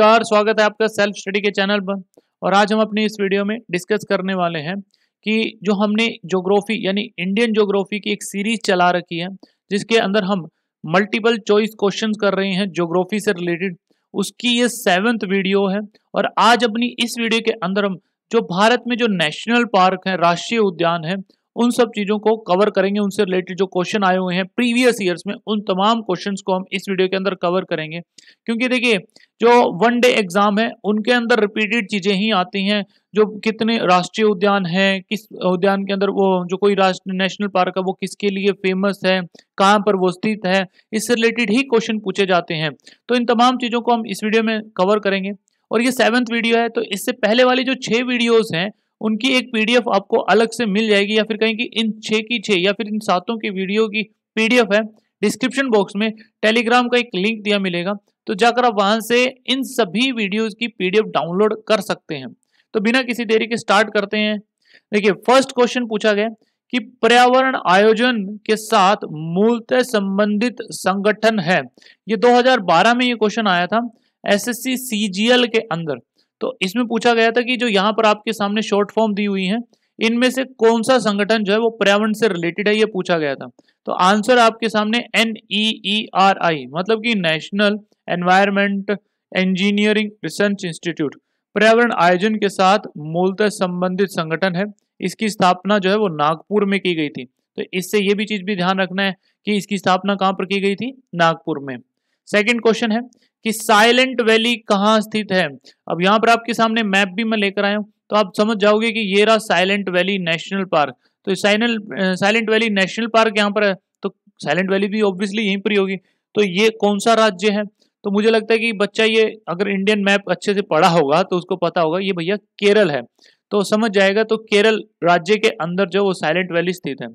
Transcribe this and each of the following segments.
नमस्कार स्वागत है आपका सेल्फ स्टडी के चैनल पर और आज हम अपनी इस वीडियो में डिस्कस करने वाले हैं कि जो हमने जोग्राफी यानी इंडियन जोग्राफी की एक सीरीज चला रखी है जिसके अंदर हम मल्टीपल चॉइस क्वेश्चंस कर रहे हैं जोग्राफी से रिलेटेड उसकी ये सेवन्थ वीडियो है और आज अपनी इस वीडियो के अंदर हम जो भारत में जो नेशनल पार्क है राष्ट्रीय उद्यान है उन सब चीज़ों को कवर करेंगे उनसे रिलेटेड जो क्वेश्चन आए हुए हैं प्रीवियस ईयर्स में उन तमाम क्वेश्चन को हम इस वीडियो के अंदर कवर करेंगे क्योंकि देखिए जो वन डे एग्ज़ाम है उनके अंदर रिपीटेड चीज़ें ही आती हैं जो कितने राष्ट्रीय उद्यान हैं किस उद्यान के अंदर वो जो कोई राष्ट्र नेशनल पार्क है वो किसके लिए फेमस है कहाँ पर वो स्थित है इससे रिलेटेड ही क्वेश्चन पूछे जाते हैं तो इन तमाम चीज़ों को हम इस वीडियो में कवर करेंगे और ये सेवन्थ वीडियो है तो इससे पहले वाली जो छह वीडियोज़ हैं उनकी एक पीडीएफ आपको अलग से मिल जाएगी या फिर कहें कि इन छः की छः या फिर इन सातों की वीडियो की पीडीएफ है डिस्क्रिप्शन बॉक्स में टेलीग्राम का एक लिंक दिया मिलेगा तो जाकर आप वहां से इन सभी वीडियोज की पीडीएफ डाउनलोड कर सकते हैं तो बिना किसी देरी के स्टार्ट करते हैं देखिए फर्स्ट क्वेश्चन पूछा गया कि पर्यावरण आयोजन के साथ मूलतः संबंधित संगठन है ये 2012 में ये क्वेश्चन आया था एसएससी सीजीएल के अंदर तो इसमें पूछा गया था कि जो यहाँ पर आपके सामने शॉर्ट फॉर्म दी हुई है इनमें से कौन सा संगठन जो है वो पर्यावरण से रिलेटेड है ये पूछा गया था तो आंसर आपके सामने N E E R I मतलब कि national environment engineering research institute पर्यावरण आयोजन के साथ मूलतः संबंधित संगठन है इसकी स्थापना जो है वो नागपुर में की गई थी तो इससे ये भी चीज भी ध्यान रखना है कि इसकी स्थापना कहाँ पर की गई थी नागपुर में सेकेंड क्वेश्चन है कि साइलेंट वैली कहाँ स्थित है अब यहाँ पर आपके सामने मैप भी मैं लेकर आया हूँ तो आप समझ जाओगे कि ये रहा साइलेंट वैली नेशनल पार्क तो silent silent valley national park यहाँ पर है तो साइलेंट वैली भी ऑब्वियसली यहीं पर ही होगी तो ये कौन सा राज्य है तो मुझे लगता है कि बच्चा ये अगर इंडियन मैप अच्छे से पढ़ा होगा तो उसको पता होगा ये भैया केरल है तो समझ जाएगा तो केरल राज्य के अंदर जो वो साइलेंट वैली स्थित है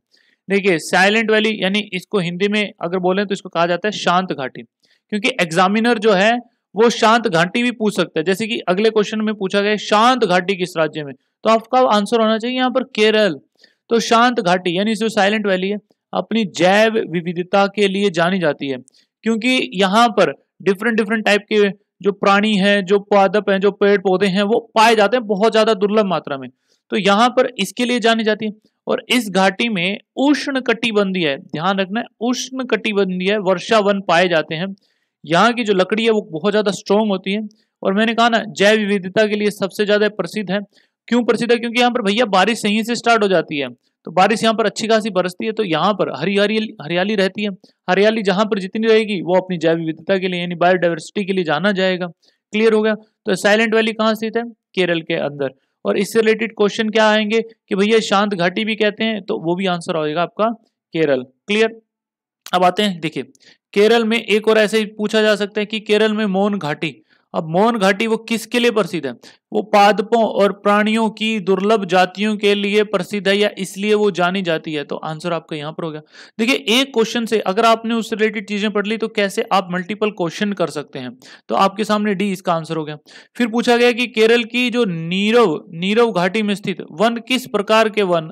देखिए साइलेंट वैली यानी इसको हिंदी में अगर बोलें तो इसको कहा जाता है शांत घाटी क्योंकि एग्जामिनर जो है वो शांत घाटी भी पूछ सकता है जैसे कि अगले क्वेश्चन में पूछा गया शांत घाटी किस राज्य में तो आपका आंसर होना चाहिए यहाँ पर केरल तो शांत घाटी यानी जो साइलेंट वैली है अपनी जैव विविधता के लिए जानी जाती है क्योंकि यहाँ पर डिफरेंट डिफरेंट टाइप के जो प्राणी हैं जो पादप हैं जो पेड़ पौधे हैं वो पाए जाते हैं बहुत ज़्यादा दुर्लभ मात्रा में तो यहाँ पर इसके लिए जानी जाती है और इस घाटी में उष्ण कटिबंधीय है ध्यान रखना है उष्ण कटिबंधीय वर्षा वन पाए जाते हैं यहाँ की जो लकड़ी है वो बहुत ज़्यादा स्ट्रॉन्ग होती है और मैंने कहा ना जैव विविधता के लिए सबसे ज़्यादा प्रसिद्ध है क्यों प्रसिद्ध है क्योंकि यहाँ पर भैया बारिश सही से स्टार्ट हो जाती है तो बारिश यहाँ पर अच्छी खासी बरसती है तो यहाँ पर हरियाली हरियाली रहती है हरियाली जहाँ पर जितनी रहेगी वो अपनी जैव विविधता के लिए यानी बायोडाइवर्सिटी के लिए जाना जाएगा क्लियर हो गया तो साइलेंट वैली कहाँ स्थित है केरल के अंदर और इससे रिलेटेड क्वेश्चन क्या आएंगे कि भैया शांत घाटी भी कहते हैं तो वो भी आंसर आएगा आपका केरल क्लियर अब आते हैं देखिए केरल में एक और ऐसे ही पूछा जा सकता है कि केरल में मोन घाटी अब मोहन घाटी वो किसके लिए प्रसिद्ध है वो पादपों और प्राणियों की दुर्लभ जातियों के लिए प्रसिद्ध है या इसलिए वो जानी जाती है तो आंसर आपका यहाँ पर हो गया देखिए एक क्वेश्चन से अगर आपने उससे रिलेटेड चीजें पढ़ ली तो कैसे आप मल्टीपल क्वेश्चन कर सकते हैं तो आपके सामने डी इसका आंसर हो गया फिर पूछा गया कि केरल की जो नीरव नीरव घाटी में स्थित वन किस प्रकार के वन आ,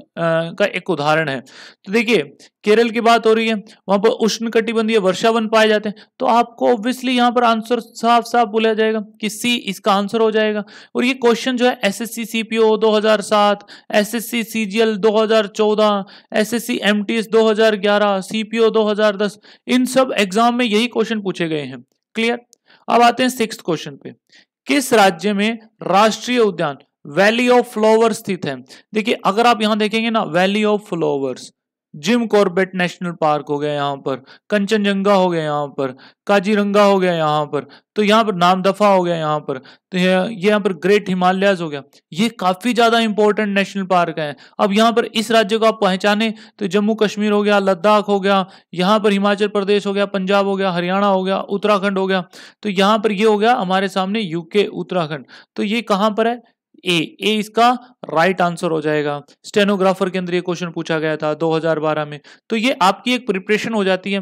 का एक उदाहरण है तो देखिए केरल की बात हो रही है वहां पर उष्ण कटिबंधीय वर्षा वन पाए जाते हैं तो आपको ऑब्वियसली यहाँ पर आंसर साफ साफ बोला जाएगा जाएगा कि सी इसका आंसर हो जाएगा और ये क्वेश्चन जो है S S S S S S C C C C C P O दो दो हजार हजार सात जी एल चौदह एम टी एस दो हजार ग्यारह सी पी ओ दो हजार दस इन सब एग्जाम में यही क्वेश्चन पूछे गए हैं क्लियर अब आते हैं सिक्स क्वेश्चन पे किस राज्य में राष्ट्रीय उद्यान वैली ऑफ फ्लावर्स स्थित है देखिए अगर आप यहां देखेंगे ना valley of flowers Jim Corbett national park हो गया यहाँ पर कंचनजंगा हो गया यहाँ पर काजीरंगा हो गया यहाँ पर तो यहाँ पर नाम दफा हो गया यहाँ पर तो ये यहाँ पर ग्रेट हिमालयाज हो गया ये काफ़ी ज़्यादा इंपॉर्टेंट नेशनल पार्क है अब यहाँ पर इस राज्य को आप पहचाने तो जम्मू कश्मीर हो गया लद्दाख हो गया यहाँ पर हिमाचल प्रदेश हो गया पंजाब हो गया हरियाणा हो गया उत्तराखंड हो गया तो यहाँ पर ये हो गया हमारे सामने यूके उत्तराखंड तो ये कहाँ पर है ए ए इसका राइट आंसर हो जाएगा स्टेनोग्राफर के अंदर ये क्वेश्चन पूछा गया था 2012 में तो ये आपकी एक प्रिपरेशन हो जाती है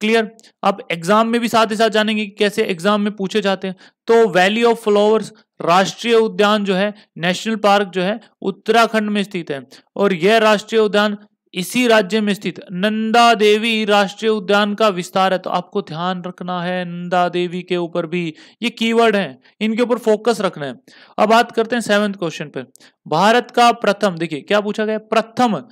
क्लियर आप एग्जाम में भी साथ ही साथ जानेंगे कि कैसे एग्जाम में पूछे जाते हैं तो वैली ऑफ फ्लावर्स राष्ट्रीय उद्यान जो है नेशनल पार्क जो है उत्तराखंड में स्थित है और यह राष्ट्रीय उद्यान इसी राज्य में स्थित नंदा देवी राष्ट्रीय उद्यान का विस्तार है तो आपको ध्यान रखना है नंदा देवी के ऊपर भी ये कीवर्ड हैं इनके ऊपर फोकस रखना है अब बात करते हैं सेवेंथ क्वेश्चन पर भारत का प्रथम देखिए क्या पूछा गया प्रथम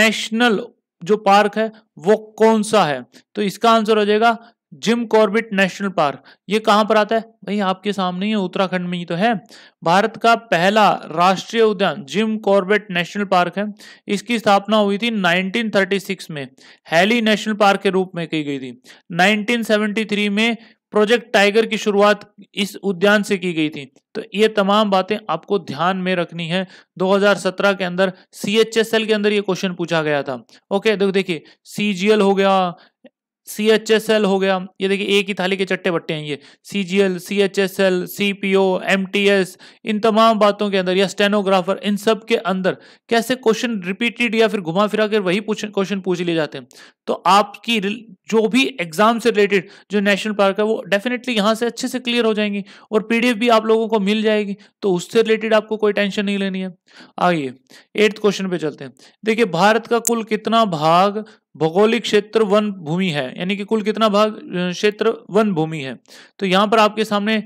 नेशनल जो पार्क है वो कौन सा है तो इसका आंसर हो जाएगा जिम कॉर्बिट नेशनल पार्क ये कहाँ पर आता है भाई आपके सामने ही उत्तराखंड में ही तो है भारत का पहला राष्ट्रीय उद्यान जिम कॉर्बिट नेशनल पार्क है इसकी स्थापना हुई थी 1936 में हैली नेशनल पार्क के रूप में की गई थी 1973 में प्रोजेक्ट टाइगर की शुरुआत इस उद्यान से की गई थी तो ये तमाम बातें आपको ध्यान में रखनी है 2017 के अंदर सी के अंदर ये क्वेश्चन पूछा गया था ओके देखो देखिए सी हो गया सी एच एस एल हो गया ये देखिए एक ही थाली के चट्टे बट्टे हैं ये C G L C H S L C P O M T S इन तमाम बातों के अंदर या स्टेनोग्राफर इन सब के अंदर कैसे क्वेश्चन रिपीटेड या फिर घुमा फिरा कर वही क्वेश्चन पूछ लिए जाते हैं तो आपकी जो भी एग्जाम से रिलेटेड जो नेशनल पार्क है वो डेफिनेटली यहाँ से अच्छे से क्लियर हो जाएंगी और एफ भी आप लोगों को मिल जाएगी तो उससे रिलेटेड आपको कोई टेंशन नहीं लेनी है आइए एट्थ क्वेश्चन पे चलते हैं देखिए भारत का कुल कितना भाग भौगोलिक क्षेत्र वन भूमि है यानी कि कुल कितना भाग क्षेत्र वन भूमि है तो यहाँ पर आपके सामने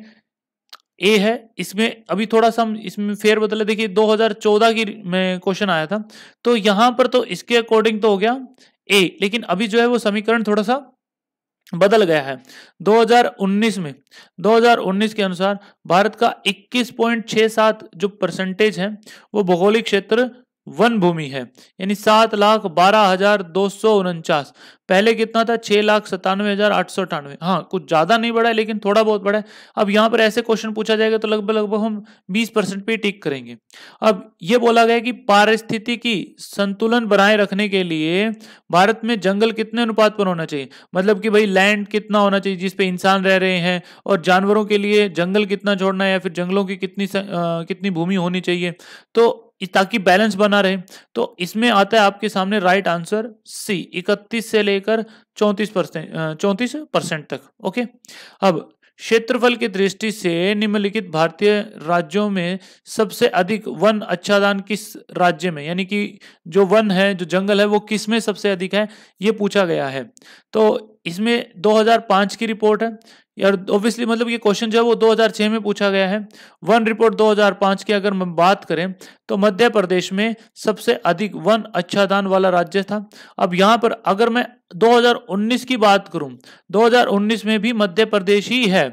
ए है इसमें अभी थोड़ा सा इसमें फेर बदले देखिए 2014 की में क्वेश्चन आया था तो यहाँ पर तो इसके अकॉर्डिंग तो हो गया ए लेकिन अभी जो है वो समीकरण थोड़ा सा बदल गया है 2019 में 2019 के अनुसार भारत का 21.67 जो परसेंटेज है वो भौगोलिक क्षेत्र वन भूमि है यानी सात लाख बारह हजार दो सौ उनचास पहले कितना था छह लाख सतानवे हजार आठ सौ अठानवे हाँ कुछ ज्यादा नहीं बढ़ा है लेकिन थोड़ा बहुत बढ़ा है अब यहाँ पर ऐसे क्वेश्चन पूछा जाएगा तो लगभग लगभग हम बीस परसेंट पे टिक करेंगे अब यह बोला गया कि पारिस्थितिकी संतुलन बनाए रखने के लिए भारत में जंगल कितने अनुपात पर होना चाहिए मतलब कि भाई लैंड कितना होना चाहिए जिसपे इंसान रह रहे हैं और जानवरों के लिए जंगल कितना छोड़ना है या फिर जंगलों की कितनी कितनी भूमि होनी चाहिए तो ताकि बैलेंस बना रहे तो इसमें आता है आपके सामने राइट आंसर सी इकतीस से लेकर चौतीस परसेंट चौंतीस परसेंट तक ओके अब क्षेत्रफल की दृष्टि से निम्नलिखित भारतीय राज्यों में सबसे अधिक वन अच्छादान किस राज्य में यानी कि जो वन है जो जंगल है वो किस में सबसे अधिक है ये पूछा गया है तो इसमें 2005 की रिपोर्ट है यार ऑब्वियसली मतलब ये क्वेश्चन जो है वो 2006 में पूछा गया है वन रिपोर्ट 2005 की अगर हम बात करें तो मध्य प्रदेश में सबसे अधिक वन अच्छादान वाला राज्य था अब यहाँ पर अगर मैं 2019 की बात करूँ 2019 में भी मध्य प्रदेश ही है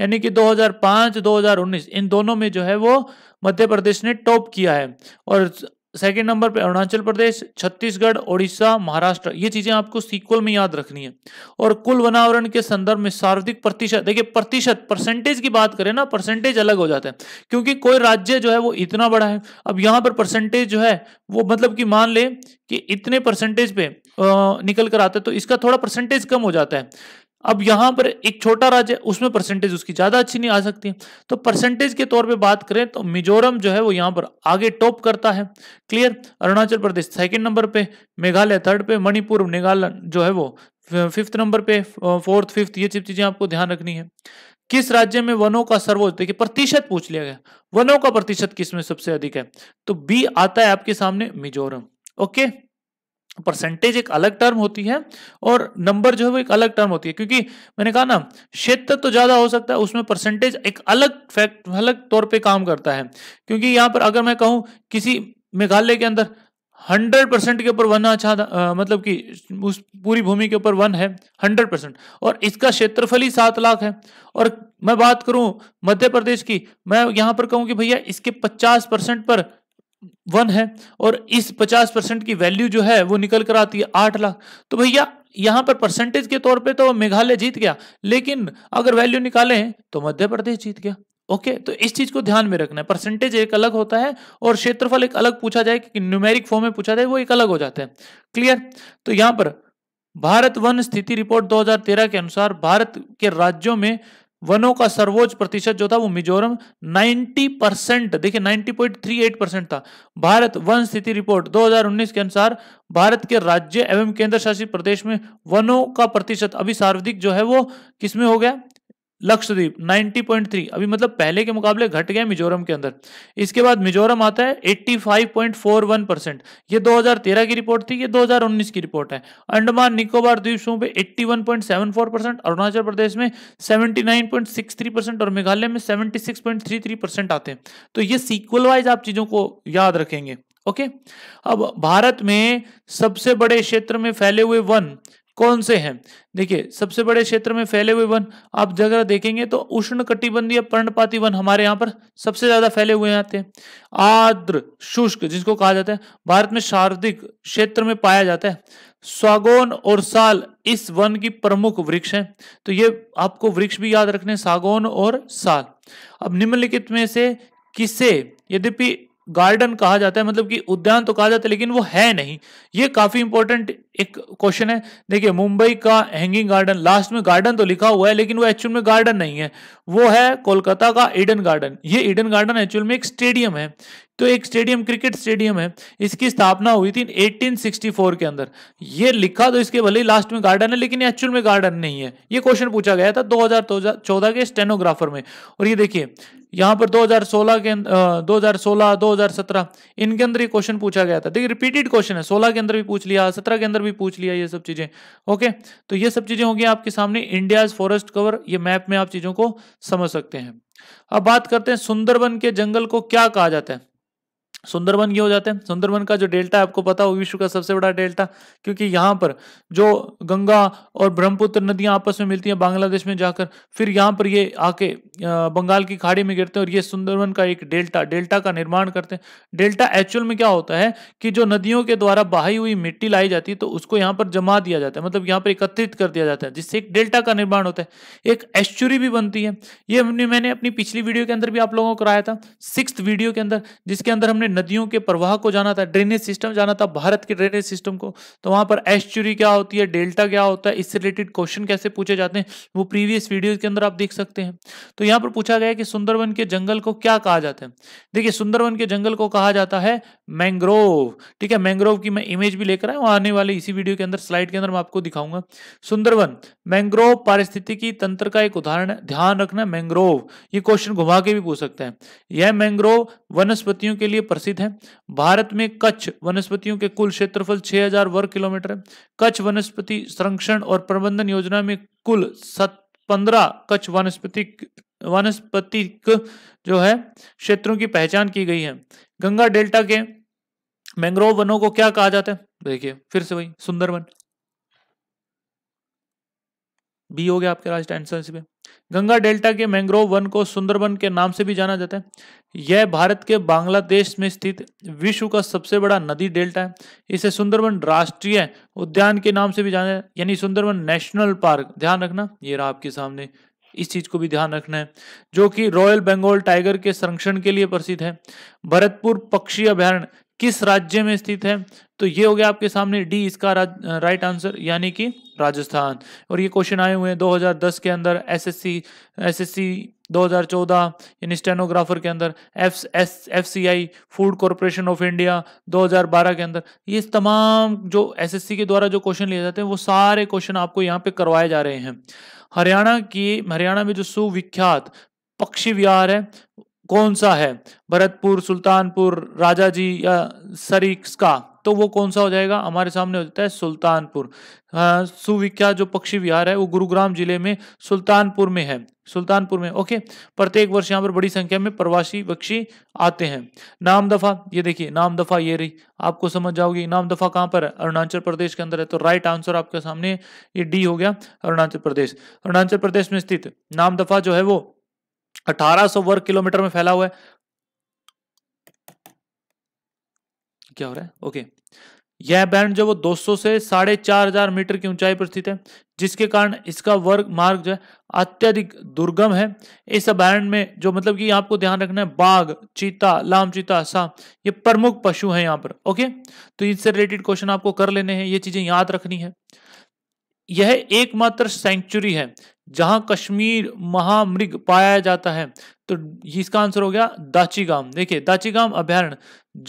यानी कि 2005 2019 इन दोनों में जो है वो मध्य प्रदेश ने टॉप किया है और सेकेंड नंबर पे अरुणाचल प्रदेश छत्तीसगढ़ ओडिशा महाराष्ट्र ये चीजें आपको सीक्वल में याद रखनी है और कुल वनावरण के संदर्भ में सर्वाधिक प्रतिशत देखिए प्रतिशत परसेंटेज की बात करें ना परसेंटेज अलग हो जाता है क्योंकि कोई राज्य जो है वो इतना बड़ा है अब यहाँ पर परसेंटेज जो है वो मतलब कि मान ले कि इतने परसेंटेज पे निकल कर आता है तो इसका थोड़ा परसेंटेज कम हो जाता है अब यहां पर एक छोटा राज्य है उसमें परसेंटेज उसकी ज्यादा अच्छी नहीं आ सकती तो परसेंटेज के तौर पे बात करें तो मिजोरम जो है वो यहां पर आगे टॉप करता है clear Arunachal Pradesh second number पे मेघालय थर्ड पे मणिपुर मेघालय जो है वो फिफ्थ नंबर पे फोर्थ फिफ्थ ये सब चीजें आपको ध्यान रखनी है किस राज्य में वनों का सर्वोच्च देखिए प्रतिशत पूछ लिया गया वनों का प्रतिशत किस में सबसे अधिक है तो बी आता है आपके सामने मिजोरम ओके परसेंटेज एक अलग टर्म होती है और नंबर जो है वो एक अलग टर्म होती है क्योंकि मैंने कहा ना क्षेत्र तो ज़्यादा हो सकता है उसमें परसेंटेज एक अलग फैक्ट अलग तौर पे काम करता है क्योंकि यहाँ पर अगर मैं कहूँ किसी मेघालय के अंदर हंड्रेड परसेंट के ऊपर वन अच्छा मतलब कि उस पूरी भूमि के ऊपर वन है हंड्रेड परसेंट और इसका क्षेत्रफल ही सात लाख है और मैं बात करूं मध्य प्रदेश की मैं यहां पर कहूं कि भैया इसके पचास परसेंट पर वन है और इस पचास परसेंट की वैल्यू जो है वो निकल कर आती है आठ लाख तो भैया यहां पर परसेंटेज के तौर पे तो मेघालय जीत गया लेकिन अगर वैल्यू निकालें तो मध्य प्रदेश जीत गया ओके तो इस चीज को ध्यान में रखना है परसेंटेज एक अलग होता है और क्षेत्रफल एक अलग पूछा जाए कि न्यूमेरिक फॉर्म में पूछा जाए वो एक अलग हो जाता है क्लियर तो यहां पर भारत वन स्थिति रिपोर्ट 2013 के अनुसार भारत के राज्यों में वनों का सर्वोच्च प्रतिशत जो था वो मिजोरम 90 परसेंट देखिए 90.38 परसेंट था भारत वन स्थिति रिपोर्ट 2019 के अनुसार भारत के राज्य एवं केंद्र शासित प्रदेश में वनों का प्रतिशत अभी सर्वाधिक जो है वो किसमें हो गया लक्षद्वीप 90.3 अभी मतलब पहले के मुकाबले घट गया मिजोरम के अंदर इसके बाद मिजोरम आता है 85.41 परसेंट ये 2013 की रिपोर्ट थी ये 2019 की रिपोर्ट है अंडमान निकोबार द्वीप समूह पे 81.74 परसेंट अरुणाचल प्रदेश में 79.63 परसेंट और मेघालय में 76.33 परसेंट आते हैं तो ये सीक्वल वाइज आप चीजों को याद रखेंगे ओके अब भारत में सबसे बड़े क्षेत्र में फैले हुए वन कौन से हैं देखिए सबसे बड़े क्षेत्र में फैले हुए वन आप जगह देखेंगे तो उष्ण कटिबंधीय पर्णपाती वन हमारे यहाँ पर सबसे ज्यादा फैले हुए आते हैं आद्र शुष्क जिसको कहा जाता है भारत में शारदिक क्षेत्र में पाया जाता है सागौन और साल इस वन की प्रमुख वृक्ष हैं तो ये आपको वृक्ष भी याद रखने सागौन और साल अब निम्नलिखित में से किसे यद्यपि गार्डन कहा जाता है मतलब कि उद्यान तो कहा जाता है लेकिन वो है नहीं ये काफी इंपॉर्टेंट एक क्वेश्चन है देखिए मुंबई का हैंगिंग गार्डन लास्ट में गार्डन तो लिखा हुआ है लेकिन वो एक्चुअल में गार्डन नहीं है वो है कोलकाता का ईडन गार्डन ये ईडन गार्डन एक्चुअल में एक स्टेडियम है तो एक स्टेडियम क्रिकेट स्टेडियम है इसकी स्थापना हुई थी 1864 के अंदर ये लिखा तो इसके भले ही लास्ट में गार्डन है लेकिन एक्चुअल में गार्डन नहीं है ये क्वेश्चन पूछा गया था 2014 के स्टेनोग्राफर में और ये देखिए यहाँ पर 2016 के दो हजार सोलह दो हजार सत्रह इनके अंदर ही क्वेश्चन पूछा गया था देखिए रिपीटेड क्वेश्चन है सोलह के अंदर भी पूछ लिया सत्रह के अंदर भी पूछ लिया ये सब चीजें ओके तो ये सब चीजें होंगी आपके सामने इंडियाज फॉरेस्ट कवर ये मैप में आप चीजों को समझ सकते हैं अब बात करते हैं सुंदरबन के जंगल को क्या कहा जाता है सुंदरबन ये हो जाते हैं सुंदरबन का जो डेल्टा है आपको पता हो विश्व का सबसे बड़ा डेल्टा क्योंकि यहाँ पर जो गंगा और ब्रह्मपुत्र नदियां आपस में मिलती हैं बांग्लादेश में जाकर फिर यहाँ पर ये आके बंगाल की खाड़ी में गिरते हैं और ये सुंदरबन का एक डेल्टा डेल्टा का निर्माण करते हैं डेल्टा एक्चुअल में क्या होता है कि जो नदियों के द्वारा बहाई हुई मिट्टी लाई जाती है तो उसको यहाँ पर जमा दिया जाता है मतलब यहाँ पर एकत्रित कर दिया जाता है जिससे एक डेल्टा का निर्माण होता है एक एश्चुरी भी बनती है ये मैंने अपनी पिछली वीडियो के अंदर भी आप लोगों को कराया था सिक्स वीडियो के अंदर जिसके अंदर हमने नदियों के प्रवाह को जाना था ड्रेनेज सिस्टम जाना था भारत के ड्रेनेज सिस्टम को तो वहां पर एस्चुरी क्या होती है डेल्टा क्या होता है इससे रिलेटेड क्वेश्चन कैसे पूछे जाते हैं वो प्रीवियस वीडियो के अंदर आप देख सकते हैं तो यहाँ पर पूछा गया कि सुंदरवन के जंगल को क्या कहा जाता है देखिए सुंदरवन के जंगल को कहा जाता है मैंग्रोव ठीक है मैंग्रोव की मैं इमेज भी लेकर आया हूँ आने वाले इसी वीडियो के अंदर स्लाइड के अंदर मैं आपको दिखाऊंगा सुंदरवन मैंग्रोव पारिस्थितिकी तंत्र का एक उदाहरण है ध्यान रखना मैंग्रोव ये क्वेश्चन घुमा के भी पूछ सकते हैं यह मैंग्रोव वनस्पतियों के लिए प्रसिद्ध है भारत में कच्छ वनस्पतियों के कुल क्षेत्रफल 6000 वर्ग किलोमीटर है कच्छ वनस्पति संरक्षण और प्रबंधन योजना में कुल सत पंद्रह कच्छ वनस्पतिक वनस्पतिक जो है क्षेत्रों की पहचान की गई है गंगा डेल्टा के मैंग्रोव वनों को क्या कहा जाता है देखिए फिर से वही सुंदरवन बी हो गया आपके लास्ट आंसर इसमें गंगा डेल्टा के मैंग्रोव वन को सुंदरबन के नाम से भी जाना जाता है यह भारत के बांग्लादेश में स्थित विश्व का सबसे बड़ा नदी डेल्टा है इसे सुंदरबन राष्ट्रीय उद्यान के नाम से भी जाना जाता है यानी सुंदरबन नेशनल पार्क ध्यान रखना ये रहा आपके सामने इस चीज को भी ध्यान रखना है जो कि रॉयल बंगाल टाइगर के संरक्षण के लिए प्रसिद्ध है भरतपुर पक्षी अभ्यारण किस राज्य में स्थित है तो ये हो गया आपके सामने डी इसका राइट आंसर यानी कि राजस्थान और ये क्वेश्चन आए हुए हैं 2010 के अंदर एसएससी एसएससी 2014 यानी स्टेनोग्राफर के अंदर F S F C I food corporation of India 2012 के अंदर ये तमाम जो एसएससी के द्वारा जो क्वेश्चन लिए जाते हैं वो सारे क्वेश्चन आपको यहाँ पे करवाए जा रहे हैं हरियाणा की हरियाणा में जो सुविख्यात पक्षी विहार है कौन सा है भरतपुर सुल्तानपुर राजा जी या सरिक्स का तो वो कौन सा हो जाएगा हमारे सामने हो जाता है सुल्तानपुर हाँ, सुविख्यात जो पक्षी विहार है वो गुरुग्राम जिले में सुल्तानपुर में है सुल्तानपुर में ओके प्रत्येक वर्ष यहाँ पर बड़ी संख्या में प्रवासी पक्षी आते हैं नाम दफा ये देखिए नाम दफा ये रही आपको समझ जाओगी नाम दफा कहाँ पर है अरुणाचल प्रदेश के अंदर है तो राइट आंसर आपके सामने ये डी हो गया अरुणाचल प्रदेश अरुणाचल प्रदेश में स्थित नाम दफा जो है वो 1800 वर्ग किलोमीटर में फैला हुआ है क्या हो रहा है ओके यह बैंड जो वो 200 से साढ़े चार हजार मीटर की ऊंचाई पर स्थित है जिसके कारण इसका वर्ग मार्ग जो है अत्यधिक दुर्गम है इस बैंड में जो मतलब कि आपको ध्यान रखना है बाघ चीता लाम चीता सा ये प्रमुख पशु हैं यहाँ पर ओके तो इससे रिलेटेड क्वेश्चन आपको कर लेने हैं ये चीजें याद रखनी है यह एकमात्र सेंचुरी है जहां कश्मीर महामृग पाया जाता है तो इसका आंसर हो गया दाचीगाम देखिए दाचीगाम अभ्यारण्य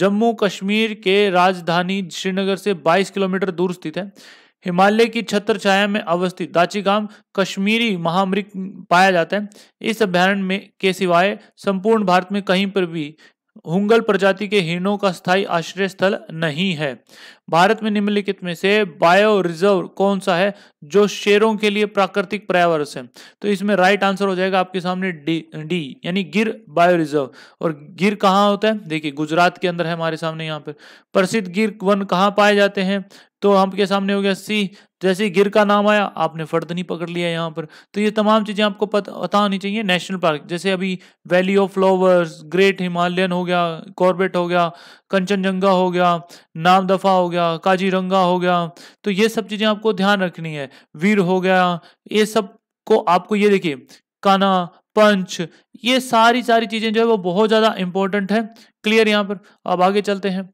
जम्मू कश्मीर के राजधानी श्रीनगर से 22 किलोमीटर दूर स्थित है हिमालय की छत्र छाया में अवस्थित दाचीगाम कश्मीरी महामृग पाया जाता है इस अभ्यारण में के सिवाय संपूर्ण भारत में कहीं पर भी हुंगल प्रजाति के हिरणों का स्थायी आश्रय स्थल नहीं है भारत में निम्नलिखित में से बायो रिजर्व कौन सा है जो शेरों के लिए प्राकृतिक पर्यावरण है तो इसमें राइट आंसर हो जाएगा आपके सामने डी डी यानी गिर बायो रिजर्व और गिर कहाँ होता है देखिए गुजरात के अंदर है हमारे सामने यहाँ पर प्रसिद्ध गिर वन कहाँ पाए जाते हैं तो आपके सामने हो गया सी जैसे गिर का नाम आया आपने फर्द नहीं पकड़ लिया यहाँ पर तो ये तमाम चीज़ें आपको पता पता होनी चाहिए नेशनल पार्क जैसे अभी valley of flowers great Himalayan हो गया कॉर्बेट हो गया कंचनजंगा हो गया नाम दफ़ा हो गया काजीरंगा हो गया तो ये सब चीज़ें आपको ध्यान रखनी है वीर हो गया ये सब को आपको ये देखिए काना पंच ये सारी सारी चीज़ें जो है वो बहुत ज़्यादा इंपॉर्टेंट है क्लियर यहाँ पर अब आगे चलते हैं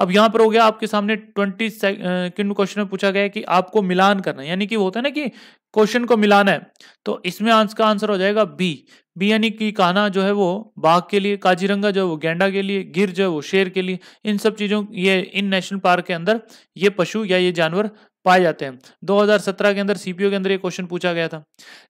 अब यहाँ पर हो गया आपके सामने ट्वेंटी सेकंड क्वेश्चन में पूछा गया कि आपको मिलान करना यानी कि वो होता है ना कि क्वेश्चन को मिलाना है तो इसमें आंसर का आंसर हो जाएगा बी बी यानी कि काना जो है वो बाघ के लिए काजीरंगा जो है वो गेंडा के लिए गिर जो है वो शेर के लिए इन सब चीज़ों ये इन नेशनल पार्क के अंदर ये पशु या ये जानवर पाए जाते हैं 2017 के अंदर सीपीओ के अंदर ये क्वेश्चन पूछा गया था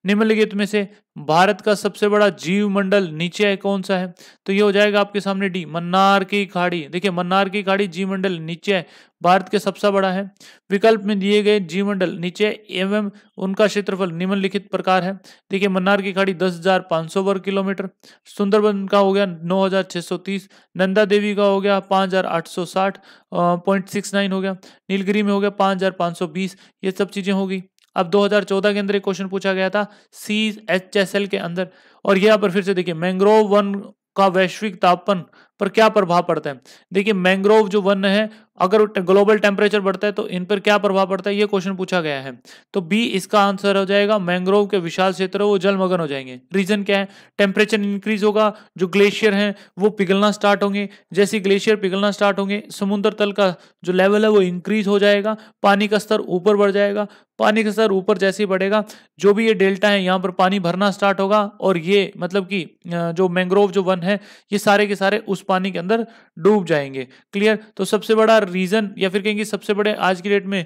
निम्नलिखित में से भारत का सबसे बड़ा जीव मंडल नीचे है कौन सा है तो ये हो जाएगा आपके सामने डी मन्नार की खाड़ी देखिए मन्नार की खाड़ी जीव मंडल नीचे है भारत के सबसे बड़ा है विकल्प में दिए गए जीव मंडल नीचे एवं उनका क्षेत्रफल निम्नलिखित प्रकार है देखिए मन्नार की खाड़ी 10,500 वर्ग किलोमीटर सुंदरबन का हो गया 9,630 नंदा देवी का हो गया पाँच हो गया नीलगिरी में हो गया पाँच ये सब चीज़ें होगी अब 2014 के अंदर एक क्वेश्चन पूछा गया था सी एच एस एल के अंदर और यहाँ पर फिर से देखिए मैंग्रोव वन का वैश्विक तापन पर क्या प्रभाव पड़ता है देखिए मैंग्रोव जो वन है अगर ग्लोबल टेम्परेचर बढ़ता है तो इन पर क्या प्रभाव पड़ता है ये क्वेश्चन पूछा गया है तो बी इसका आंसर हो जाएगा मैंग्रोव के विशाल क्षेत्र वो जलमग्न हो जाएंगे रीजन क्या है टेम्परेचर इंक्रीज होगा जो ग्लेशियर हैं वो पिघलना स्टार्ट होंगे जैसे ग्लेशियर पिघलना स्टार्ट होंगे समुद्र तल का जो लेवल है वो इंक्रीज हो जाएगा पानी का स्तर ऊपर बढ़ जाएगा पानी का स्तर ऊपर जैसे ही बढ़ेगा जो भी ये डेल्टा है यहाँ पर पानी भरना स्टार्ट होगा और ये मतलब कि जो मैंग्रोव जो वन है ये सारे के सारे उस पानी के अंदर डूब जाएंगे क्लियर तो सबसे बड़ा रीज़न या फिर कहेंगे सबसे बड़े आज की डेट में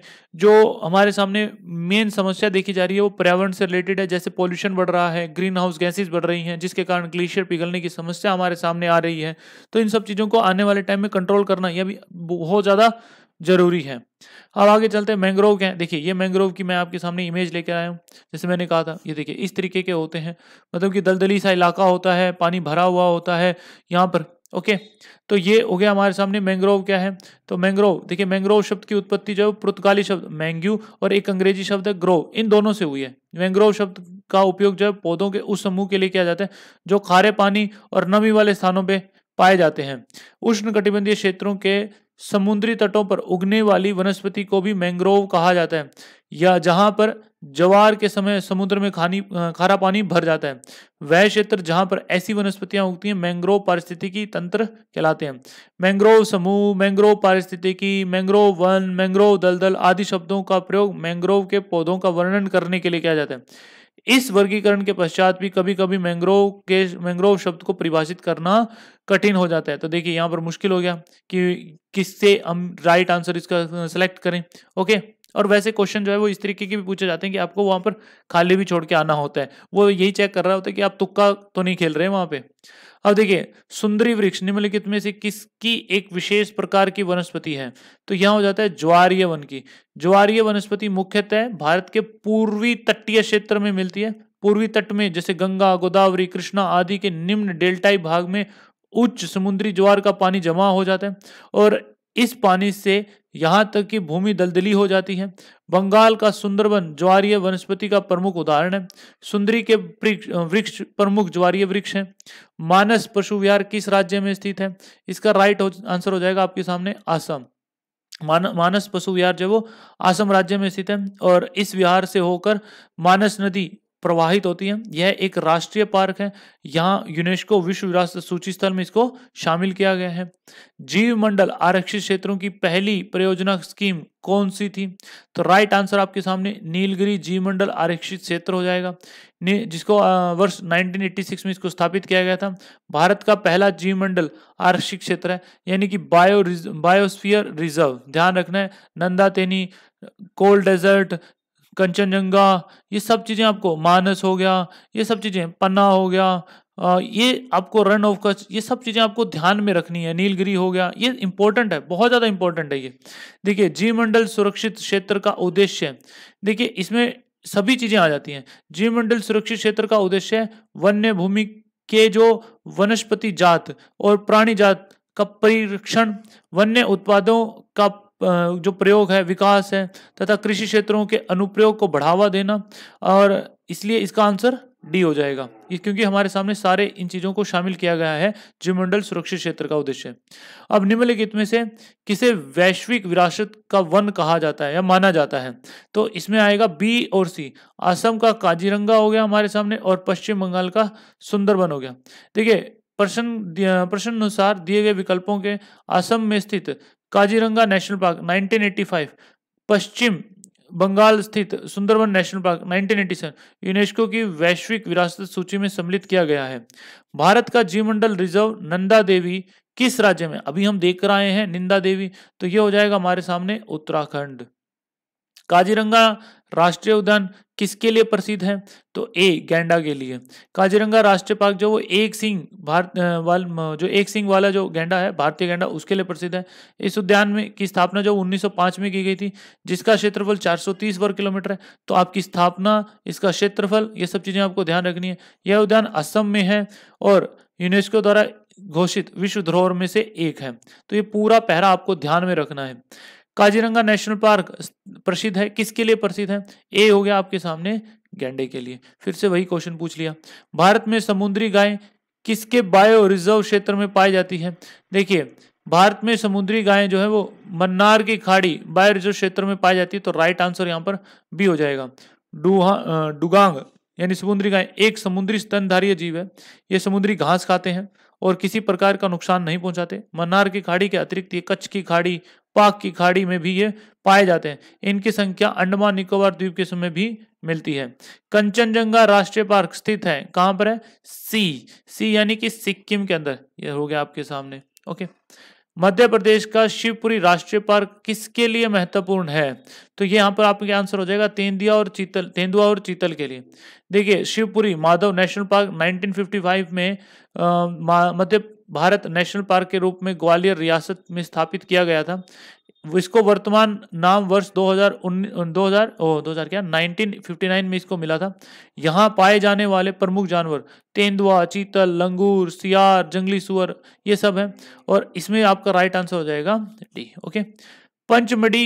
जो हमारे सामने मेन समस्या देखी जा रही है वो पर्यावरण से रिलेटेड है जैसे पॉल्यूशन बढ़ रहा है ग्रीन हाउस गैसेज बढ़ रही हैं जिसके कारण ग्लेशियर पिघलने की समस्या हमारे सामने आ रही है तो इन सब चीज़ों को आने वाले टाइम में कंट्रोल करना यह भी बहुत ज़्यादा जरूरी है अब आगे चलते हैं मैंग्रोव के देखिए ये मैंग्रोव की मैं आपके सामने इमेज लेकर आया हूँ जैसे मैंने कहा था ये देखिए इस तरीके के होते हैं मतलब कि दलदली सा इलाका होता है पानी भरा हुआ होता है यहाँ पर ओके तो ये हो गया हमारे सामने मैंग्रोव क्या है तो मैंग्रोव देखिए मैंग्रोव शब्द की उत्पत्ति जो है पुर्तगाली शब्द मैंग्यू और एक अंग्रेजी शब्द है ग्रोव इन दोनों से हुई है मैंग्रोव शब्द का उपयोग जो है पौधों के उस समूह के लिए किया जाता है जो खारे पानी और नमी वाले स्थानों पर पाए जाते हैं उष्ण कटिबंधीय क्षेत्रों के समुद्री तटों पर उगने वाली वनस्पति को भी मैंग्रोव कहा जाता है या जहां पर जवार के समय समुद्र में खानी खारा पानी भर जाता है वह क्षेत्र जहां पर ऐसी वनस्पतियां उगती हैं मैंग्रोव पारिस्थितिकी तंत्र कहलाते हैं मैंग्रोव समूह मैंग्रोव पारिस्थितिकी मैंग्रोव वन मैंग्रोव दलदल आदि शब्दों का प्रयोग मैंग्रोव के पौधों का वर्णन करने के लिए किया जाता है इस वर्गीकरण के पश्चात भी कभी कभी मैंग्रोव के मैंग्रोव शब्द को परिभाषित करना कठिन हो जाता है तो देखिए यहाँ पर मुश्किल हो गया कि किससे हम राइट आंसर इसका सेलेक्ट करें ओके और वैसे क्वेश्चन जो है वो इस तरीके के भी पूछे जाते हैं कि आपको वहाँ पर खाली भी छोड़ के आना होता है वो यही चेक कर रहा होता है कि आप तुक्का तो नहीं खेल रहे हैं वहाँ पे अब देखिए सुंदरी वृक्ष निम्नलिखित में से किसकी एक विशेष प्रकार की वनस्पति है तो यहाँ हो जाता है ज्वारीय वन की ज्वारीय वनस्पति मुख्यतः भारत के पूर्वी तटीय क्षेत्र में मिलती है पूर्वी तट में जैसे गंगा गोदावरी कृष्णा आदि के निम्न डेल्टाई भाग में उच्च समुद्री ज्वार का पानी जमा हो जाता है और इस पानी से यहाँ तक कि भूमि दलदली हो जाती है बंगाल का सुंदरबन ज्वारीय वनस्पति का प्रमुख उदाहरण है सुंदरी के वृक्ष प्रमुख ज्वारीय वृक्ष हैं मानस पशु विहार किस राज्य में स्थित है इसका राइट आंसर हो जाएगा आपके सामने आसाम मान, मानस पशु विहार जो वो आसम राज्य में स्थित है और इस विहार से होकर मानस नदी प्रवाहित होती है यह एक राष्ट्रीय पार्क है यहाँ यूनेस्को विश्व विरासत सूची स्थल में इसको शामिल किया गया है जीव मंडल आरक्षित क्षेत्रों की पहली परियोजना स्कीम कौन सी थी तो राइट आंसर आपके सामने नीलगिरी जीव मंडल आरक्षित क्षेत्र हो जाएगा जिसको वर्ष 1986 में इसको स्थापित किया गया था भारत का पहला जीव मंडल आरक्षित क्षेत्र है यानी कि बायो रिज, रिजर्व ध्यान रखना है नंदा तेनी कोल्ड डेजर्ट कंचनजंगा ये सब चीज़ें आपको मानस हो गया ये सब चीज़ें पन्ना हो गया आ, ये आपको रन ऑफ कच्छ ये सब चीज़ें आपको ध्यान में रखनी है नीलगिरी हो गया ये इंपॉर्टेंट है बहुत ज़्यादा इंपॉर्टेंट है ये देखिए मंडल सुरक्षित क्षेत्र का उद्देश्य देखिए इसमें सभी चीज़ें आ जाती हैं मंडल सुरक्षित क्षेत्र का उद्देश्य वन्य भूमि के जो वनस्पति जात और प्राणी जात का परीक्षण वन्य उत्पादों का जो प्रयोग है विकास है तथा कृषि क्षेत्रों के अनुप्रयोग को बढ़ावा देना और इसलिए इसका आंसर डी हो जाएगा क्योंकि हमारे सामने सारे इन चीजों को शामिल किया गया है जीवमंडल सुरक्षित क्षेत्र का उद्देश्य अब निम्नलिखित में से किसे वैश्विक विरासत का वन कहा जाता है या माना जाता है तो इसमें आएगा बी और सी असम का काजीरंगा हो गया हमारे सामने और पश्चिम बंगाल का सुंदरबन हो गया देखिये प्रश्न प्रश्न अनुसार दिए गए विकल्पों के असम में स्थित काजीरंगा नेशनल पार्क 1985 पश्चिम बंगाल स्थित सुंदरबन नेशनल पार्क 1987 यूनेस्को की वैश्विक विरासत सूची में सम्मिलित किया गया है भारत का जीमंडल रिजर्व नंदा देवी किस राज्य में अभी हम देख कर आए हैं निंदा देवी तो ये हो जाएगा हमारे सामने उत्तराखंड काजीरंगा राष्ट्रीय उद्यान किसके लिए प्रसिद्ध है तो ए गैंडा के लिए काजीरंगा राष्ट्रीय पार्क जो वो एक सिंह भारत वाल जो एक सिंह वाला जो गैंडा है भारतीय गैंडा उसके लिए प्रसिद्ध है इस उद्यान में की स्थापना जो 1905 में की गई थी जिसका क्षेत्रफल 430 वर्ग किलोमीटर है तो आपकी स्थापना इसका क्षेत्रफल ये सब चीज़ें आपको ध्यान रखनी है यह उद्यान असम में है और यूनेस्को द्वारा घोषित विश्व धरोहर में से एक है तो ये पूरा पहरा आपको ध्यान में रखना है काजीरंगा नेशनल पार्क प्रसिद्ध है किसके लिए प्रसिद्ध है ए हो गया आपके सामने गेंडे के लिए फिर से वही क्वेश्चन पूछ लिया भारत में समुद्री गाय किसके बायो रिजर्व क्षेत्र में पाई जाती है देखिए भारत में समुद्री गायें जो है वो मन्नार की खाड़ी बायो रिजर्व क्षेत्र में पाई जाती है तो राइट आंसर यहाँ पर बी हो जाएगा डुहा डुगांग यानी समुद्री गाय एक समुद्री स्तनधारी जीव है ये समुद्री घास खाते हैं और किसी प्रकार का नुकसान नहीं पहुंचाते मन्नार की खाड़ी के अतिरिक्त ये कच्छ की खाड़ी पाक की खाड़ी में भी ये पाए जाते हैं इनकी संख्या अंडमान निकोबार द्वीप के समय भी मिलती है कंचनजंगा राष्ट्रीय पार्क स्थित है कहां पर है सी सी यानी कि सिक्किम के अंदर ये हो गया आपके सामने ओके मध्य प्रदेश का शिवपुरी राष्ट्रीय पार्क किसके लिए महत्वपूर्ण है तो ये यहाँ पर आपके आंसर हो जाएगा तेंदिया और चीतल तेंदुआ और चीतल के लिए देखिए शिवपुरी माधव नेशनल पार्क 1955 में मध्य भारत नेशनल पार्क के रूप में ग्वालियर रियासत में स्थापित किया गया था इसको वर्तमान नाम वर्ष 2019 2000 ओ हज़ार क्या 1959 में इसको मिला था यहाँ पाए जाने वाले प्रमुख जानवर तेंदुआ चीतल लंगूर सियार जंगली सुअर ये सब हैं और इसमें आपका राइट आंसर हो जाएगा डी ओके पंचमढ़ी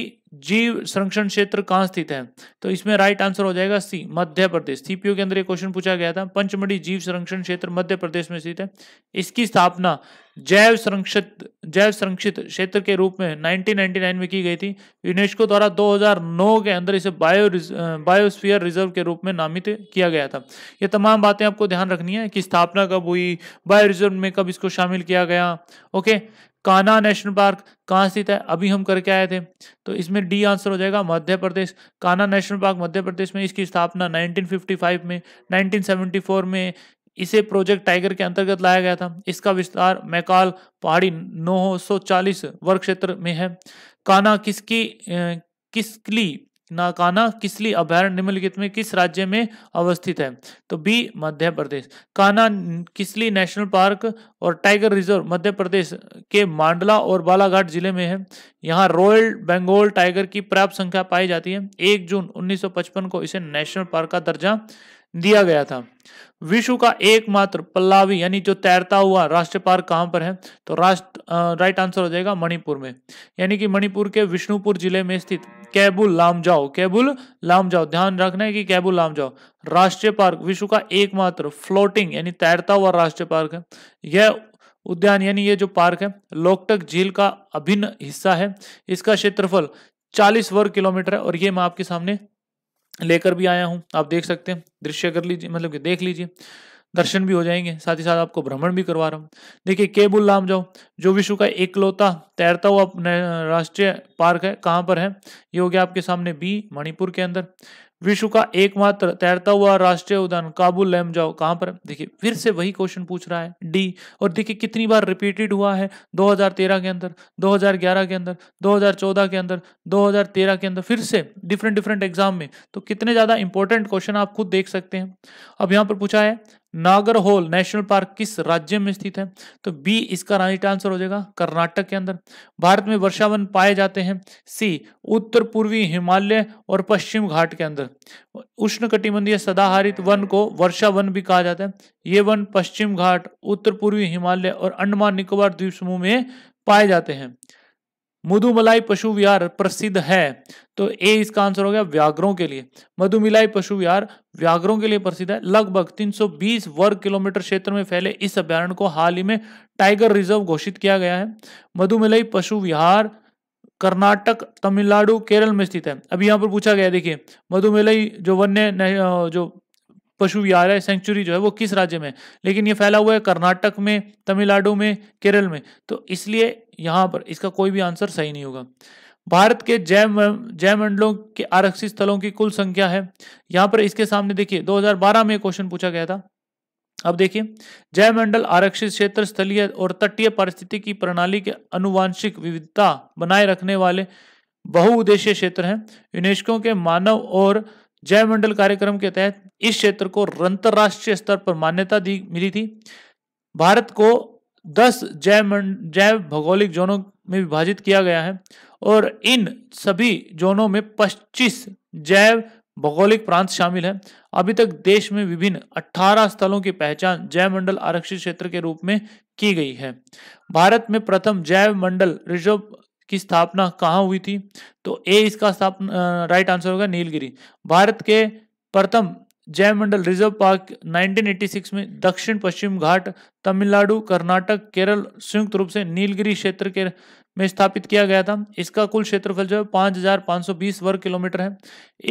जीव संरक्षण क्षेत्र कहाँ स्थित है तो इसमें राइट आंसर हो जाएगा सी मध्य प्रदेश सीपीओ के अंदर ये क्वेश्चन पूछा गया था पंचमढ़ी जीव संरक्षण क्षेत्र मध्य प्रदेश में स्थित है इसकी स्थापना जैव संरक्षित जैव संरक्षित क्षेत्र के रूप में 1999 में की गई थी यूनेस्को द्वारा 2009 के अंदर इसे बायो बायोस्फीयर रिजर्व के रूप में नामित किया गया था ये तमाम बातें आपको ध्यान रखनी है कि स्थापना कब हुई बायो रिजर्व में कब इसको शामिल किया गया ओके काना नेशनल पार्क कहाँ स्थित है अभी हम करके आए थे तो इसमें में डी आंसर हो जाएगा मध्य प्रदेश कान्हा नेशनल पार्क मध्य प्रदेश में इसकी स्थापना 1955 में 1974 में इसे प्रोजेक्ट टाइगर के अंतर्गत लाया गया था इसका विस्तार मैकाल पहाड़ी 940 वर्ग क्षेत्र में है कान्हा किसकी किसकली नाकाना किसली अभ्यारण्य निम्नलिखित में किस राज्य में अवस्थित है तो B Madhya Pradesh Kanha Kisli national park और टाइगर रिजर्व मध्य प्रदेश के मांडला और बालाघाट जिले में है यहाँ रॉयल बंगाल टाइगर की पर्याप्त संख्या पाई जाती है एक जून 1955 को इसे नेशनल पार्क का दर्जा दिया गया था विश्व का एकमात्र पल्लावी यानी जो तैरता हुआ राष्ट्रीय पार्क कहाँ पर है तो राष्ट्र राइट आंसर हो जाएगा मणिपुर में यानी कि मणिपुर के विष्णुपुर जिले में स्थित कैबुल लाम जाओ कैबुल लाम जाओ ध्यान रखना है कि कैबुल लाम जाओ राष्ट्रीय पार्क विश्व का एकमात्र फ्लोटिंग यानी तैरता हुआ राष्ट्रीय पार्क है यह उद्यान यानी ये जो पार्क है लोकटक झील का अभिन्न हिस्सा है इसका क्षेत्रफल 40 वर्ग किलोमीटर है और ये मैं आपके सामने लेकर भी आया हूं आप देख सकते हैं दृश्य कर लीजिए मतलब कि देख लीजिए दर्शन भी हो जाएंगे साथ ही साथ आपको भ्रमण भी करवा रहा हूँ देखिए केबुल जाओ जो विश्व का एकलौता तैरता हुआ राष्ट्रीय पार्क है कहाँ पर है ये हो गया आपके सामने बी मणिपुर के अंदर विश्व का एकमात्र तैरता हुआ राष्ट्रीय उद्यान काबुल लैम जाओ कहाँ पर देखिए फिर से वही क्वेश्चन पूछ रहा है डी और देखिए कितनी बार रिपीटेड हुआ है 2013 के अंदर 2011 के अंदर 2014 के अंदर 2013 के अंदर फिर से डिफरेंट डिफरेंट एग्जाम में तो कितने ज़्यादा इंपॉर्टेंट क्वेश्चन आप खुद देख सकते हैं अब यहाँ पर पूछा है नागरहोल नेशनल पार्क किस राज्य में स्थित है तो बी इसका राइट आंसर हो जाएगा कर्नाटक के अंदर भारत में वर्षावन पाए जाते हैं सी उत्तर पूर्वी हिमालय और पश्चिम घाट के अंदर उष्ण कटिबंधीय सदाहरित वन को वर्षा वन भी कहा जाता है ये वन पश्चिम घाट उत्तर पूर्वी हिमालय और अंडमान निकोबार द्वीप समूह में पाए जाते हैं मुदुमलाई पशु विहार प्रसिद्ध है तो ए इसका आंसर हो गया व्याघ्रों के लिए मधुमिलाई पशु विहार व्याघ्रों के लिए प्रसिद्ध है लगभग 320 वर्ग किलोमीटर क्षेत्र में फैले इस अभ्यारण को हाल ही में टाइगर रिजर्व घोषित किया गया है मधुमिलाई पशु विहार कर्नाटक तमिलनाडु केरल में स्थित है अभी यहाँ पर पूछा गया देखिए मधुमिलाई जो वन्य जो पशु विहार है सेंचुरी जो है वो किस राज्य में लेकिन ये फैला हुआ है कर्नाटक में तमिलनाडु में केरल में तो इसलिए यहाँ पर इसका कोई भी आंसर सही नहीं होगा भारत के जैव जैव मंडलों के आरक्षित स्थलों की कुल संख्या है यहां पर इसके सामने देखिए 2012 में क्वेश्चन पूछा गया था अब देखिए जैव मंडल आरक्षित क्षेत्र स्थलीय और तटीय पारिस्थितिकी प्रणाली के अनुवांशिक विविधता बनाए रखने वाले बहुउद्देशीय क्षेत्र हैं यूनेस्को के मानव और जयमंडल कार्यक्रम के तहत इस क्षेत्र को अंतर्राष्ट्रीय स्तर पर मान्यता दी मिली थी भारत को दस जैव जैव भौगोलिक जोनों में विभाजित किया गया है और इन सभी जोनों में 25 जैव भौगोलिक प्रांत शामिल हैं अभी तक देश में विभिन्न 18 स्थलों की पहचान जैव मंडल आरक्षित क्षेत्र के रूप में की गई है भारत में प्रथम जैव मंडल रिजर्व की स्थापना कहाँ हुई थी तो ए इसका स्थापना राइट आंसर होगा नीलगिरी भारत के प्रथम जैव मंडल रिजर्व पार्क 1986 में दक्षिण पश्चिम घाट तमिलनाडु कर्नाटक केरल संयुक्त रूप से नीलगिरी क्षेत्र के में स्थापित किया गया था इसका कुल क्षेत्रफल जो है पांच हजार पांच सौ बीस वर्ग किलोमीटर है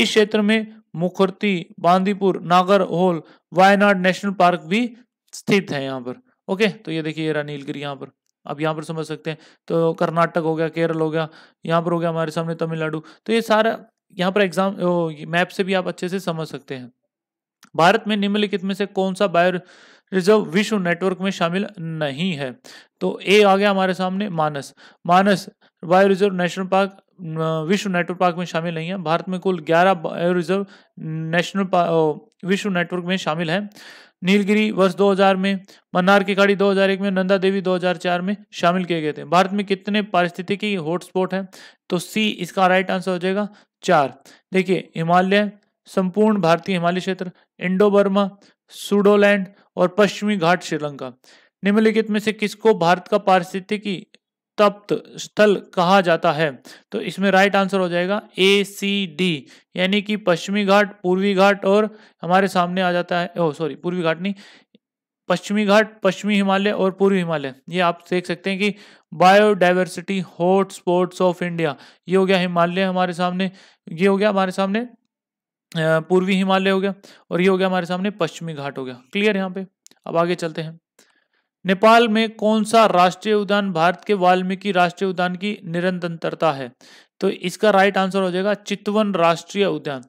इस क्षेत्र में मुखर्ती बांदीपुर नागर होल वायनाड नेशनल पार्क भी स्थित है यहाँ पर ओके तो ये देखिए रहा नीलगिरी यहाँ पर अब यहाँ पर समझ सकते हैं तो कर्नाटक हो गया केरल हो गया यहाँ पर हो गया हमारे सामने तमिलनाडु तो ये सारा यहाँ पर एग्जाम मैप से भी आप अच्छे से समझ सकते हैं भारत में निम्नलिखित में से कौन सा बायो रिजर्व विश्व नेटवर्क में शामिल नहीं है तो ए आ गया हमारे सामने Manas Manas bio reserve national park विश्व नेटवर्क पार्क में शामिल नहीं है भारत में कुल 11 बायो रिजर्व नेशनल विश्व नेटवर्क में शामिल है नीलगिरी वर्ष 2000 में मन्नार की खाड़ी 2001 में नंदा देवी 2004 में शामिल किए गए थे भारत में कितने पारिस्थितिकी हॉटस्पॉट हैं तो सी इसका राइट आंसर हो जाएगा चार देखिए हिमालय संपूर्ण भारतीय हिमालय क्षेत्र इंडो बर्मा सुडोलैंड और पश्चिमी घाट श्रीलंका निम्नलिखित में से किसको भारत का पारिस्थितिकी तप्त स्थल कहा जाता है तो इसमें राइट आंसर हो जाएगा ए सी डी यानी कि पश्चिमी घाट पूर्वी घाट और हमारे सामने आ जाता है ओ सॉरी पूर्वी घाट नहीं पश्चिमी घाट पश्चिमी हिमालय और पूर्वी हिमालय ये आप देख सकते हैं कि biodiversity hot spots of India ये हो गया हिमालय हमारे सामने ये हो गया हमारे सामने पूर्वी हिमालय हो गया और ये हो गया हमारे सामने पश्चिमी घाट हो गया क्लियर यहाँ पे अब आगे चलते हैं नेपाल में कौन सा राष्ट्रीय उद्यान भारत के वाल्मीकि राष्ट्रीय उद्यान की निरंतरता है तो इसका राइट आंसर हो जाएगा चितवन राष्ट्रीय उद्यान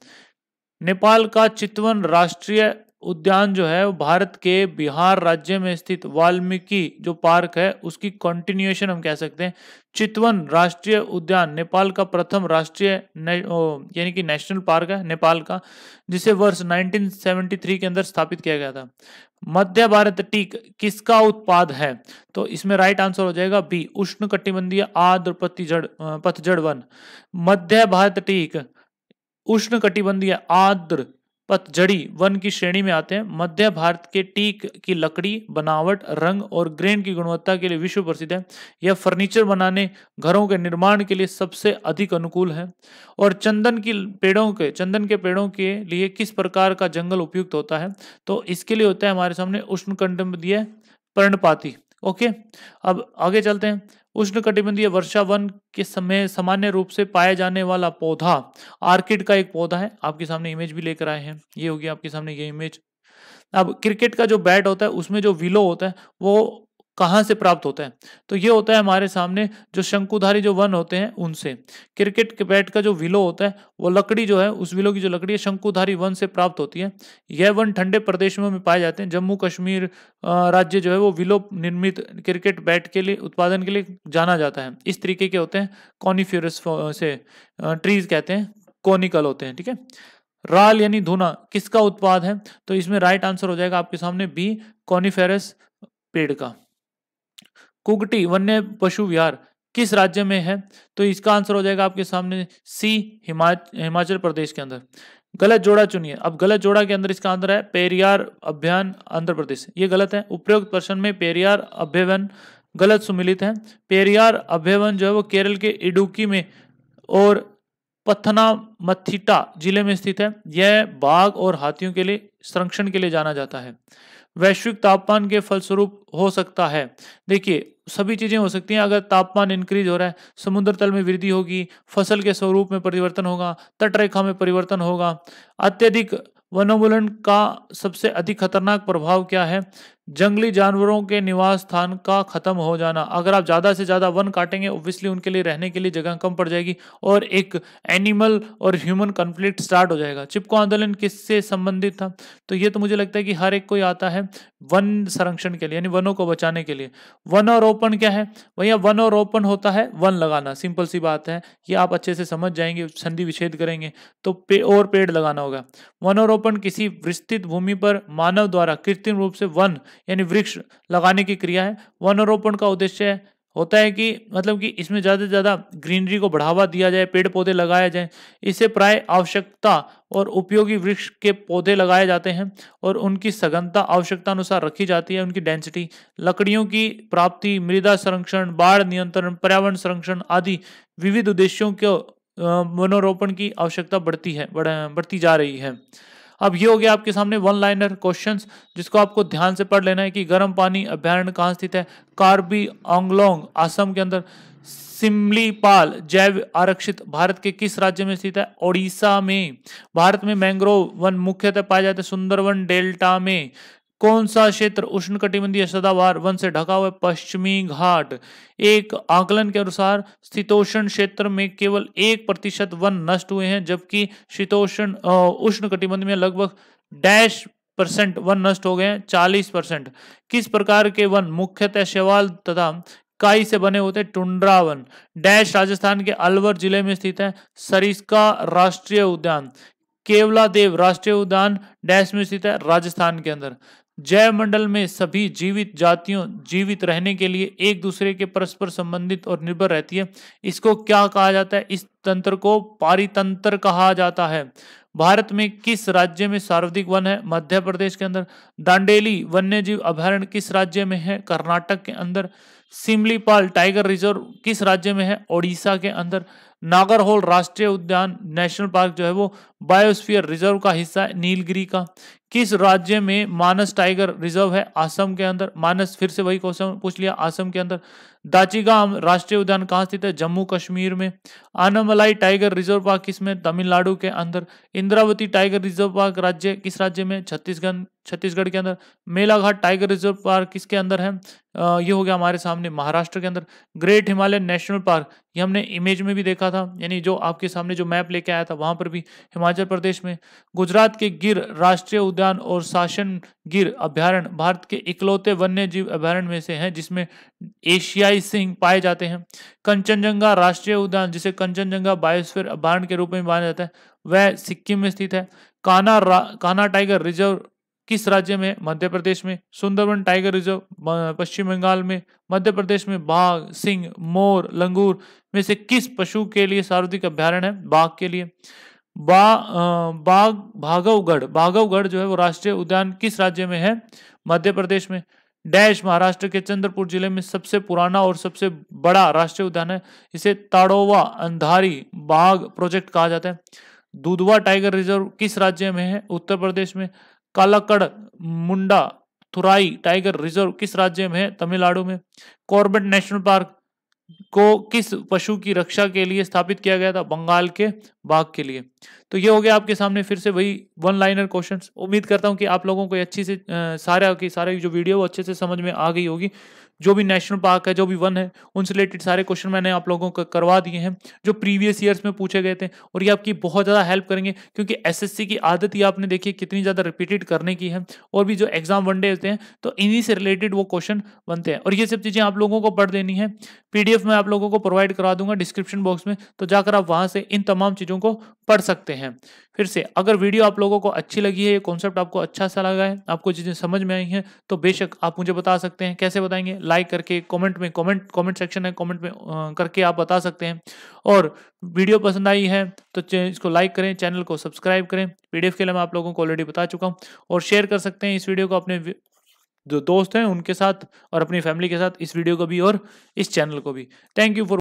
नेपाल का चितवन राष्ट्रीय उद्यान जो है वो भारत के बिहार राज्य में स्थित वाल्मीकि जो पार्क है उसकी कंटिन्यूएशन हम कह सकते हैं चितवन राष्ट्रीय उद्यान नेपाल का प्रथम राष्ट्रीय यानी कि नेशनल पार्क है नेपाल का जिसे वर्ष 1973 के अंदर स्थापित किया गया था मध्य भारत टीक किसका उत्पाद है तो इसमें राइट आंसर हो जाएगा बी उष्ण कटिबंधीय आद्र पतिजड़ पतझड़ वन मध्य भारत टीक उष्ण कटिबंधीय आद्र पतझड़ी वन की श्रेणी में आते हैं मध्य भारत के टीक की लकड़ी बनावट रंग और ग्रेन की गुणवत्ता के लिए विश्व प्रसिद्ध है यह फर्नीचर बनाने घरों के निर्माण के लिए सबसे अधिक अनुकूल है और चंदन की पेड़ों के चंदन के पेड़ों के लिए किस प्रकार का जंगल उपयुक्त होता है तो इसके लिए होता है हमारे सामने कंड पर्णपाती ओके अब आगे चलते हैं उष्ण कटिबंधीय वर्षा वन के समय सामान्य रूप से पाया जाने वाला पौधा आर्किड का एक पौधा है आपके सामने इमेज भी लेकर आए हैं ये होगी आपके सामने ये इमेज अब क्रिकेट का जो बैट होता है उसमें जो विलो होता है वो कहाँ से प्राप्त होता है तो ये होता है हमारे सामने जो शंकुधारी जो वन होते हैं उनसे क्रिकेट के बैट का जो विलो होता है वो लकड़ी जो है उस विलो की जो लकड़ी है शंकुधारी वन से प्राप्त होती है यह वन ठंडे प्रदेशों में पाए जाते हैं जम्मू कश्मीर राज्य जो है वो विलो निर्मित क्रिकेट बैट के लिए उत्पादन के लिए जाना जाता है इस तरीके के होते हैं कॉनीफ्यूरस से ट्रीज कहते हैं कॉनिकल होते हैं ठीक है राल यानी धुना किसका उत्पाद है तो इसमें राइट आंसर हो जाएगा आपके सामने बी कॉनिफेरस पेड़ का कुगटी वन्य पशु विहार किस राज्य में है तो इसका आंसर हो जाएगा आपके सामने सी हिमाचल हिमाचल प्रदेश के अंदर गलत जोड़ा चुनिए अब गलत जोड़ा के अंदर इसका आंसर है पेरियार अभियान आंध्र प्रदेश ये गलत है उपयुक्त प्रश्न में पेरियार अभ्यवन गलत सुमिलित है पेरियार अभ्यवन जो है वो केरल के इडुकी में और मथिटा जिले में स्थित है यह बाघ और हाथियों के लिए संरक्षण के लिए जाना जाता है वैश्विक तापमान के फलस्वरूप हो सकता है देखिए सभी चीज़ें हो सकती हैं अगर तापमान इंक्रीज हो रहा है समुद्र तल में वृद्धि होगी फसल के स्वरूप में परिवर्तन होगा तटरेखा में परिवर्तन होगा अत्यधिक वनोमूलन का सबसे अधिक खतरनाक प्रभाव क्या है जंगली जानवरों के निवास स्थान का खत्म हो जाना अगर आप ज़्यादा से ज़्यादा वन काटेंगे ओब्वियसली उनके लिए रहने के लिए जगह कम पड़ जाएगी और एक एनिमल और ह्यूमन कन्फ्लिक्ट स्टार्ट हो जाएगा चिपको आंदोलन किससे संबंधित था तो ये तो मुझे लगता है कि हर एक कोई आता है वन संरक्षण के लिए यानी वनों को बचाने के लिए वन और ओपन क्या है भैया वन और ओपन होता है वन लगाना सिंपल सी बात है ये आप अच्छे से समझ जाएंगे संधि विच्छेद करेंगे तो पे और पेड़ लगाना होगा वन और ओपन किसी विस्तृत भूमि पर मानव द्वारा कृत्रिम रूप से वन यानी वृक्ष लगाने की क्रिया है वनारोपण का उद्देश्य होता है कि मतलब कि इसमें ज़्यादा से ज़्यादा ग्रीनरी को बढ़ावा दिया जाए पेड़ पौधे लगाए जाए इससे प्राय आवश्यकता और उपयोगी वृक्ष के पौधे लगाए जाते हैं और उनकी सघनता आवश्यकता अनुसार रखी जाती है उनकी डेंसिटी लकड़ियों की प्राप्ति मृदा संरक्षण बाढ़ नियंत्रण पर्यावरण संरक्षण आदि विविध उद्देश्यों के वनोरोपण की आवश्यकता बढ़ती है बढ़ती जा रही है अब ये हो गया आपके सामने वन लाइनर क्वेश्चन जिसको आपको ध्यान से पढ़ लेना है कि गर्म पानी अभ्यारण्य कहाँ स्थित है कार्बी ऑंगलोंग आसम के अंदर सिमलीपाल जैव आरक्षित भारत के किस राज्य में स्थित है ओडिशा में भारत में मैंग्रोव वन मुख्यतः पाए जाते सुंदरवन डेल्टा में कौन सा क्षेत्र उष्ण कटिबंधीय सदाबहार वन से ढका हुआ पश्चिमी घाट एक आकलन के अनुसार शीतोषण क्षेत्र में केवल एक प्रतिशत वन नष्ट हुए हैं जबकि शीतोषण उष्ण कटिबंध में लगभग डैश परसेंट वन नष्ट हो गए हैं चालीस परसेंट किस प्रकार के वन मुख्यतः शैवाल तथा काई से बने होते टुंड्रा वन डैश राजस्थान के अलवर जिले में स्थित है सरिस्का राष्ट्रीय उद्यान केवला देव राष्ट्रीय उद्यान डैश में स्थित है राजस्थान के अंदर जय मंडल में सभी जीवित जातियों जीवित रहने के लिए एक दूसरे के परस्पर संबंधित और निर्भर रहती है इसको क्या कहा जाता है इस तंत्र को पारितंत्र कहा जाता है भारत में किस राज्य में सार्वधिक वन है मध्य प्रदेश के अंदर दांडेली वन्य जीव अभ्यारण्य किस राज्य में है कर्नाटक के अंदर सिमलीपाल टाइगर रिजर्व किस राज्य में है ओडिशा के अंदर नागरहोल राष्ट्रीय उद्यान नेशनल पार्क जो है वो बायोस्फीयर रिजर्व का हिस्सा है नीलगिरी का किस राज्य में मानस टाइगर रिजर्व है आसम के अंदर मानस फिर से वही क्वेश्चन पूछ लिया आसम के अंदर दाचीगाम राष्ट्रीय उद्यान कहाँ स्थित है जम्मू कश्मीर में आनमलाई टाइगर रिजर्व पार्क किस में तमिलनाडु के अंदर इंद्रावती टाइगर रिजर्व पार्क राज्य किस राज्य में छत्तीसगढ़ छत्तीसगढ़ के अंदर मेलाघाट टाइगर रिजर्व पार्क किसके अंदर है आ, ये हो गया हमारे सामने महाराष्ट्र के अंदर ग्रेट हिमालयन नेशनल पार्क ये हमने इमेज में भी देखा था यानी जो आपके सामने जो मैप लेके आया था वहाँ पर भी हिमाचल प्रदेश में गुजरात के गिर राष्ट्रीय उद्यान और शासन गिर अभ्यारण भारत के इकलौते वन्य जीव अभ्यारण में से हैं जिसमें एशियाई सिंह पाए जाते हैं कंचनजंगा राष्ट्रीय उद्यान जिसे कंचनजंगा बायोस्फीयर अभ्यारण के रूप में माना जाता है वह सिक्किम में स्थित है काना काना टाइगर रिजर्व किस राज्य में मध्य प्रदेश में सुंदरबन टाइगर रिजर्व पश्चिम बंगाल में मध्य प्रदेश में बाघ सिंह मोर लंगूर में से किस पशु के लिए सार्वधिक अभ्यारण है बाघ के लिए बा, बाग भागवगढ़ भागवगढ़ जो है वो राष्ट्रीय उद्यान किस राज्य में है मध्य प्रदेश में डैश महाराष्ट्र के चंद्रपुर जिले में सबसे पुराना और सबसे बड़ा राष्ट्रीय उद्यान है इसे ताड़ोवा अंधारी बाघ प्रोजेक्ट कहा जाता है दुधवा टाइगर रिजर्व किस राज्य में है उत्तर प्रदेश में कालाकड़ मुंडा थुराई टाइगर रिजर्व किस राज्य में है तमिलनाडु में कॉर्बेट नेशनल पार्क को किस पशु की रक्षा के लिए स्थापित किया गया था बंगाल के बाघ के लिए तो ये हो गया आपके सामने फिर से वही वन लाइनर क्वेश्चन उम्मीद करता हूँ कि आप लोगों को अच्छी से सारा की सारे जो वीडियो वो अच्छे से समझ में आ गई होगी जो भी नेशनल पार्क है जो भी वन है उनसे रिलेटेड सारे क्वेश्चन मैंने आप लोगों को करवा दिए हैं जो प्रीवियस ईयर्स में पूछे गए थे और ये आपकी बहुत ज़्यादा हेल्प करेंगे क्योंकि एसएससी की आदत ही आपने देखी कितनी ज़्यादा रिपीटेड करने की है और भी जो एग्जाम वन डे होते हैं तो इन्हीं से रिलेटेड वो क्वेश्चन बनते हैं और ये सब चीज़ें आप लोगों को पढ़ देनी है पी मैं आप लोगों को प्रोवाइड करवा दूंगा डिस्क्रिप्शन बॉक्स में तो जाकर आप वहाँ से इन तमाम चीज़ों को पढ़ सकते हैं फिर से अगर वीडियो आप लोगों को अच्छी लगी है ये कॉन्सेप्ट आपको अच्छा सा लगा है आपको चीज़ें समझ में आई हैं तो बेशक आप मुझे बता सकते हैं कैसे बताएंगे लाइक करके कमेंट में कमेंट कमेंट सेक्शन है कमेंट में करके आप बता सकते हैं और वीडियो पसंद आई है तो इसको लाइक करें चैनल को सब्सक्राइब करें पीडीएफ के लिए मैं आप लोगों को ऑलरेडी बता चुका हूँ और शेयर कर सकते हैं इस वीडियो को अपने जो दोस्त हैं उनके साथ और अपनी फैमिली के साथ इस वीडियो को भी और इस चैनल को भी थैंक यू फॉर